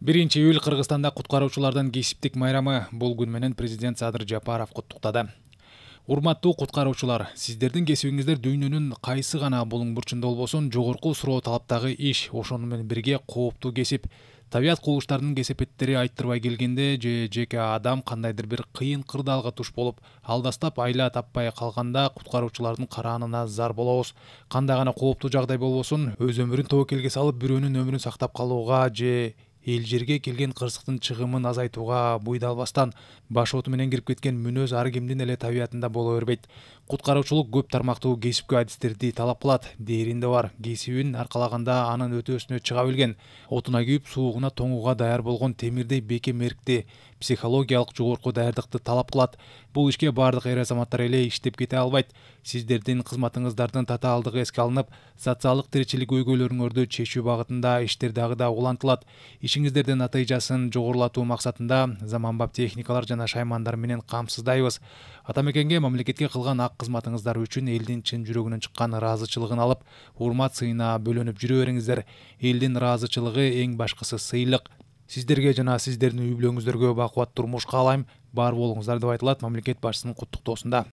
биринчи июль кыргызстанда куткаруучулардын кесиптик майрамы бул күн менен президент садыр жапаров куттуктады урматтуу куткаруучулар сиздердин кесибиңиздер дүйнөнүн кайсы гана булуң бурчунда болбосун жогорку суроо талаптагы иш ошону менен бирге кооптуу кесип табият кубулуштарынын кесепеттери айттырбай келгенде же жеке адам кандайдыр бир кыйын кырдаалга туш болуп алдастап айла таппай калганда куткаруучулардын караанына зар болобуз кандай гана кооптуу жагдай болбосун өз өмүрүн тобокелге салып бирөөнүн өмүрүн сактап калууга же жерге келген қырсықтың шығымын азайтуға буйдалбастан баш отыменен кіріп кеткен мүнөз ар кимдин эле табиятында боло бербейт куткаруучулук көп тармактуу кесипкө адистерди талап кылат дээринде бар кесибин аркалаганда анын өтөөсүнө чыга билген отуна күйүп суугуна тоңууга даяр болгон темирдей бекем эркти психологиялык жогорку даярдыкты талап кылат бул ишке баардык эр азаматтар эле иштеп кете албайт сиздердин кызматыңыздардын татаалдыгы эске алынып социалдык тиричилик көйгөйлөрүңөрдү чечүү багытында иштер дагы да улантылат ишиңиздердин натыйжасын жогорулатуу мақсатында заманбап техникалар жана шаймандар менен камсыздайбыз ата мекенге мамлекетке кылган ак кызматыңыздар үчүн элдин чын жүрөгүнөн чыккан ыраазычылыгын алып урмат сыйына бөлөнүп жүрө бериңиздер элдин ыраазычылыгы эң башкысы сыйлык сиздерге жана сиздердин үй бүлөңүздөргө бакубат турмуш каалайм бар болуңуздар деп айтылат мамлекет башчысынын куттуктоосунда